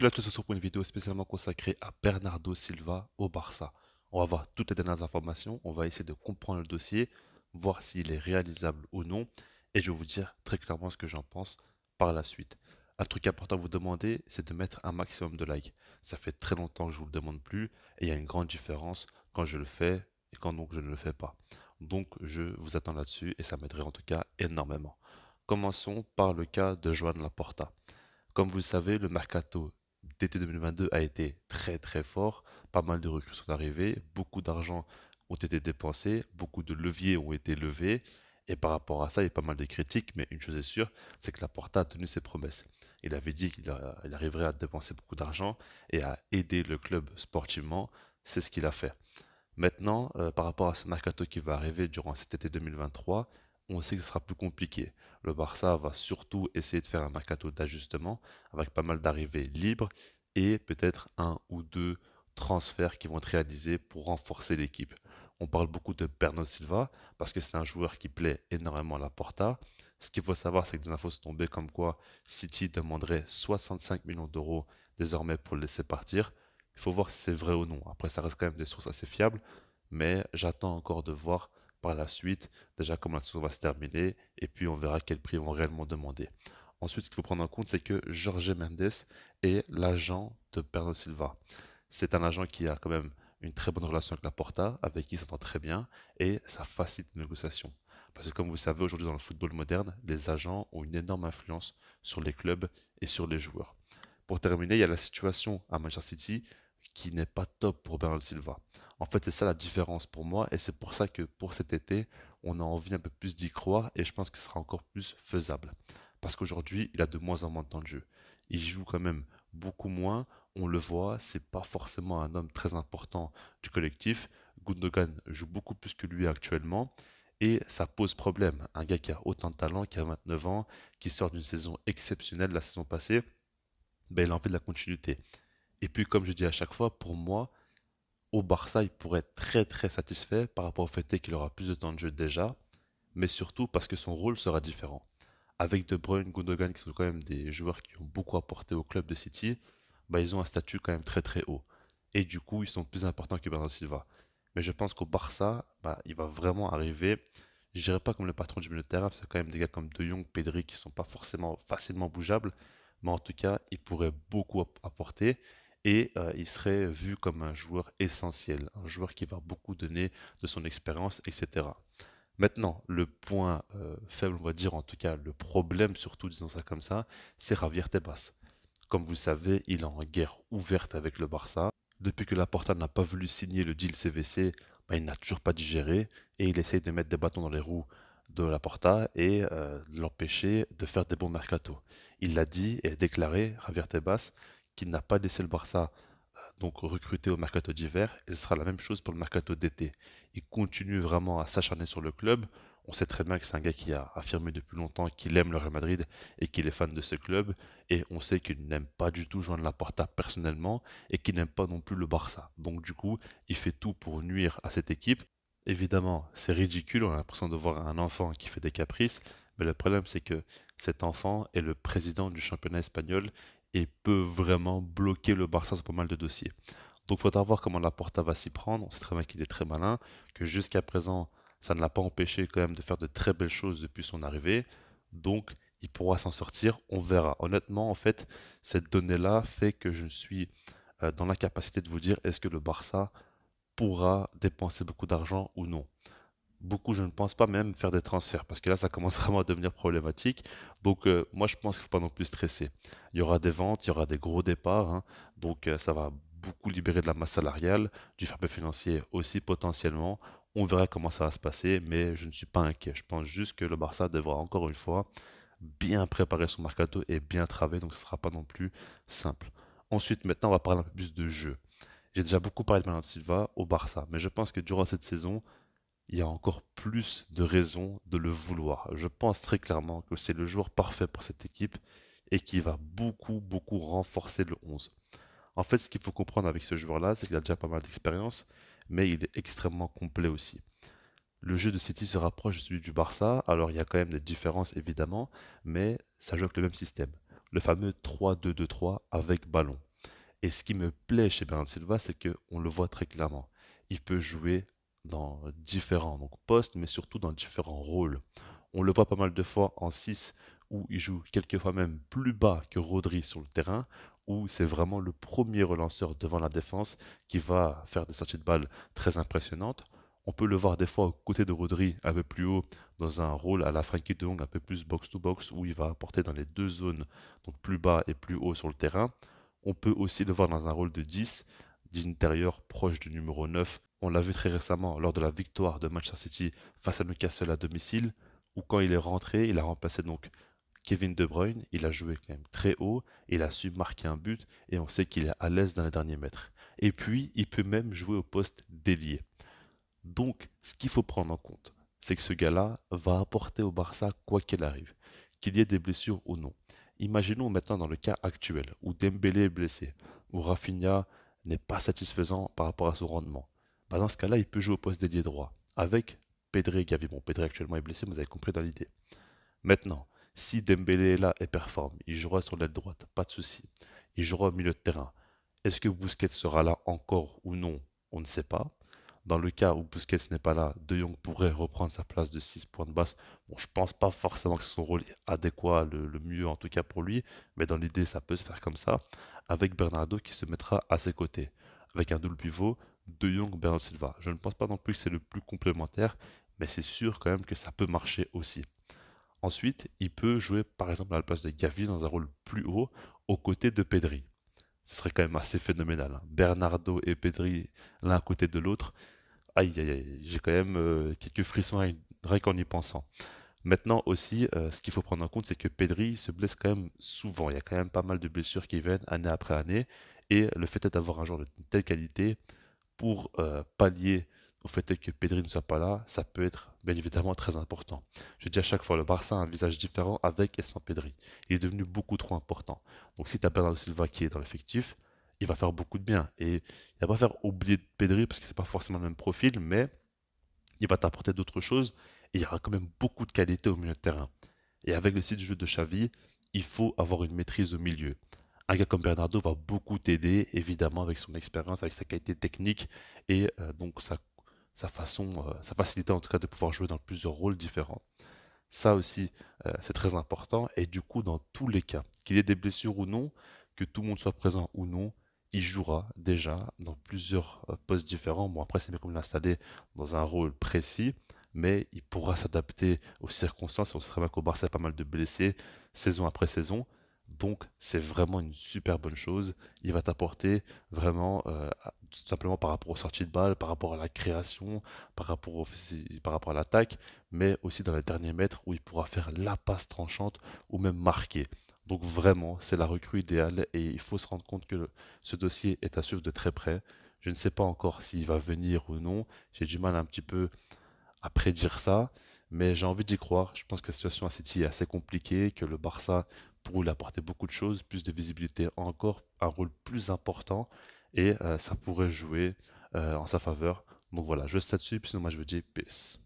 Là, tout se retrouve pour une vidéo spécialement consacrée à Bernardo Silva au Barça. On va voir toutes les dernières informations, on va essayer de comprendre le dossier, voir s'il est réalisable ou non, et je vais vous dire très clairement ce que j'en pense par la suite. Un truc important à vous demander, c'est de mettre un maximum de likes. Ça fait très longtemps que je ne vous le demande plus, et il y a une grande différence quand je le fais et quand donc je ne le fais pas. Donc je vous attends là-dessus, et ça m'aiderait en tout cas énormément. Commençons par le cas de Joan Laporta. Comme vous le savez, le mercato d'été 2022 a été très très fort. Pas mal de recrues sont arrivées, beaucoup d'argent ont été dépensés, beaucoup de leviers ont été levés. Et par rapport à ça, il y a pas mal de critiques, mais une chose est sûre, c'est que la Porta a tenu ses promesses. Il avait dit qu'il arriverait à dépenser beaucoup d'argent et à aider le club sportivement. C'est ce qu'il a fait. Maintenant, euh, par rapport à ce mercato qui va arriver durant cet été 2023, on sait que ce sera plus compliqué. Le Barça va surtout essayer de faire un mercato d'ajustement avec pas mal d'arrivées libres et peut-être un ou deux transferts qui vont être réalisés pour renforcer l'équipe. On parle beaucoup de Bernard Silva parce que c'est un joueur qui plaît énormément à la Porta. Ce qu'il faut savoir, c'est que des infos sont tombées comme quoi City demanderait 65 millions d'euros désormais pour le laisser partir. Il faut voir si c'est vrai ou non. Après, ça reste quand même des sources assez fiables, mais j'attends encore de voir par la suite, déjà comment la saison va se terminer, et puis on verra quel prix ils vont réellement demander. Ensuite, ce qu'il faut prendre en compte, c'est que Jorge Mendes est l'agent de Bernardo Silva. C'est un agent qui a quand même une très bonne relation avec la Porta, avec qui il s'entend très bien, et ça facilite les négociations. Parce que comme vous savez, aujourd'hui dans le football moderne, les agents ont une énorme influence sur les clubs et sur les joueurs. Pour terminer, il y a la situation à Manchester City qui n'est pas top pour Bernardo Silva. En fait, c'est ça la différence pour moi et c'est pour ça que pour cet été, on a envie un peu plus d'y croire et je pense que ce sera encore plus faisable. Parce qu'aujourd'hui, il a de moins en moins de temps de jeu. Il joue quand même beaucoup moins, on le voit, c'est pas forcément un homme très important du collectif. Gundogan joue beaucoup plus que lui actuellement et ça pose problème. Un gars qui a autant de talent, qui a 29 ans, qui sort d'une saison exceptionnelle la saison passée, ben, il a envie de la continuité. Et puis, comme je dis à chaque fois, pour moi, au Barça, il pourrait être très très satisfait par rapport au fait qu'il aura plus de temps de jeu déjà, mais surtout parce que son rôle sera différent. Avec De Bruyne, Gundogan, qui sont quand même des joueurs qui ont beaucoup apporté au club de City, bah, ils ont un statut quand même très très haut. Et du coup, ils sont plus importants que Bernardo Silva. Mais je pense qu'au Barça, bah, il va vraiment arriver, je dirais pas comme le patron du milieu de terrain, c'est quand même des gars comme De Jong, Pedri qui ne sont pas forcément facilement bougeables, mais en tout cas, il pourrait beaucoup apporter et euh, il serait vu comme un joueur essentiel, un joueur qui va beaucoup donner de son expérience, etc. Maintenant, le point euh, faible, on va dire en tout cas, le problème surtout, disons ça comme ça, c'est Javier Tebas. Comme vous le savez, il est en guerre ouverte avec le Barça. Depuis que Laporta n'a pas voulu signer le deal CVC, bah, il n'a toujours pas digéré et il essaye de mettre des bâtons dans les roues de Laporta et euh, de l'empêcher de faire des bons mercato. Il l'a dit et déclaré, Javier Tebas, qui n'a pas laissé le Barça euh, donc recruter au mercato d'hiver et ce sera la même chose pour le mercato d'été. Il continue vraiment à s'acharner sur le club. On sait très bien que c'est un gars qui a affirmé depuis longtemps qu'il aime le Real Madrid et qu'il est fan de ce club. Et on sait qu'il n'aime pas du tout la Porta personnellement et qu'il n'aime pas non plus le Barça. Donc du coup, il fait tout pour nuire à cette équipe. Évidemment, c'est ridicule, on a l'impression de voir un enfant qui fait des caprices, mais le problème c'est que cet enfant est le président du championnat espagnol et peut vraiment bloquer le Barça sur pas mal de dossiers. Donc il faudra voir comment Porta va s'y prendre. On sait très bien qu'il est très malin, que jusqu'à présent, ça ne l'a pas empêché quand même de faire de très belles choses depuis son arrivée. Donc il pourra s'en sortir, on verra. Honnêtement, en fait, cette donnée-là fait que je suis euh, dans l'incapacité de vous dire est-ce que le Barça pourra dépenser beaucoup d'argent ou non. Beaucoup, je ne pense pas même faire des transferts, parce que là, ça commence vraiment à devenir problématique. Donc, euh, moi, je pense qu'il ne faut pas non plus stresser. Il y aura des ventes, il y aura des gros départs, hein. donc euh, ça va beaucoup libérer de la masse salariale, du fair financier aussi potentiellement. On verra comment ça va se passer, mais je ne suis pas inquiet. Je pense juste que le Barça devra encore une fois bien préparer son mercato et bien travailler, donc ce ne sera pas non plus simple. Ensuite, maintenant, on va parler un peu plus de jeu. J'ai déjà beaucoup parlé de Mme Silva au Barça, mais je pense que durant cette saison, il y a encore plus de raisons de le vouloir. Je pense très clairement que c'est le joueur parfait pour cette équipe et qui va beaucoup, beaucoup renforcer le 11. En fait, ce qu'il faut comprendre avec ce joueur-là, c'est qu'il a déjà pas mal d'expérience, mais il est extrêmement complet aussi. Le jeu de City se rapproche de celui du Barça, alors il y a quand même des différences évidemment, mais ça joue avec le même système, le fameux 3-2-2-3 avec ballon. Et ce qui me plaît chez Bernard Silva, c'est qu'on le voit très clairement. Il peut jouer dans différents donc postes, mais surtout dans différents rôles. On le voit pas mal de fois en 6, où il joue quelquefois même plus bas que Rodri sur le terrain, où c'est vraiment le premier relanceur devant la défense qui va faire des sorties de balles très impressionnantes. On peut le voir des fois aux côtés de Rodri un peu plus haut dans un rôle à la Frankie de Jong un peu plus box-to-box -box, où il va apporter dans les deux zones, donc plus bas et plus haut sur le terrain. On peut aussi le voir dans un rôle de 10, d'intérieur proche du numéro 9 on l'a vu très récemment lors de la victoire de Manchester City face à Newcastle à domicile, où quand il est rentré, il a remplacé donc Kevin De Bruyne. Il a joué quand même très haut, il a su marquer un but et on sait qu'il est à l'aise dans les derniers mètres. Et puis, il peut même jouer au poste d'ailier. Donc, ce qu'il faut prendre en compte, c'est que ce gars-là va apporter au Barça quoi qu'il arrive, qu'il y ait des blessures ou non. Imaginons maintenant dans le cas actuel où Dembélé est blessé, où Rafinha n'est pas satisfaisant par rapport à son rendement. Bah, dans ce cas-là, il peut jouer au poste d'ailier droit avec Pedré qui avait bon Pedré actuellement est blessé, mais vous avez compris dans l'idée. Maintenant, si Dembélé est là et performe, il jouera sur l'aile droite, pas de souci. Il jouera au milieu de terrain. Est-ce que Busquets sera là encore ou non On ne sait pas. Dans le cas où Busquets n'est pas là, De Jong pourrait reprendre sa place de 6 points de basse. Bon, je pense pas forcément que son rôle est adéquat, le mieux en tout cas pour lui, mais dans l'idée, ça peut se faire comme ça, avec Bernardo qui se mettra à ses côtés, avec un double pivot, de Jong, Bernard Silva. Je ne pense pas non plus que c'est le plus complémentaire, mais c'est sûr quand même que ça peut marcher aussi. Ensuite, il peut jouer par exemple à la place de Gavi dans un rôle plus haut, aux côtés de Pedri. Ce serait quand même assez phénoménal. Hein. Bernardo et Pedri l'un à côté de l'autre. Aïe, aïe, aïe, j'ai quand même euh, quelques frissons rien qu'en y pensant. Maintenant aussi, euh, ce qu'il faut prendre en compte, c'est que Pedri se blesse quand même souvent. Il y a quand même pas mal de blessures qui viennent année après année. Et le fait d'avoir un joueur de telle qualité, pour euh, pallier au fait que Pedri ne soit pas là, ça peut être bien évidemment très important. Je dis à chaque fois, le Barça a un visage différent avec et sans Pedri. Il est devenu beaucoup trop important. Donc si tu as Bernardo Silva qui est dans l'effectif, il va faire beaucoup de bien. Et il va pas faire oublier Pedri parce que c'est pas forcément le même profil, mais il va t'apporter d'autres choses et il y aura quand même beaucoup de qualité au milieu de terrain. Et avec le site du jeu de Xavi, il faut avoir une maîtrise au milieu un gars comme Bernardo va beaucoup t'aider, évidemment, avec son expérience, avec sa qualité technique et euh, donc sa, façon, euh, sa facilité en tout cas de pouvoir jouer dans plusieurs rôles différents. Ça aussi, euh, c'est très important. Et du coup, dans tous les cas, qu'il ait des blessures ou non, que tout le monde soit présent ou non, il jouera déjà dans plusieurs postes différents. Bon, après, c'est mieux qu'on l'installe dans un rôle précis, mais il pourra s'adapter aux circonstances. On sait très bien qu'au Barça, il y a pas mal de blessés saison après saison. Donc, c'est vraiment une super bonne chose. Il va t'apporter vraiment, euh, tout simplement par rapport aux sorties de balles, par rapport à la création, par rapport, par rapport à l'attaque, mais aussi dans les derniers mètres où il pourra faire la passe tranchante ou même marquer. Donc vraiment, c'est la recrue idéale et il faut se rendre compte que ce dossier est à suivre de très près. Je ne sais pas encore s'il va venir ou non. J'ai du mal un petit peu à prédire ça, mais j'ai envie d'y croire. Je pense que la situation à City est assez compliquée, que le Barça pour lui apporter beaucoup de choses, plus de visibilité, encore un rôle plus important et euh, ça pourrait jouer euh, en sa faveur. Donc voilà, je reste dessus sinon moi je vous dis peace.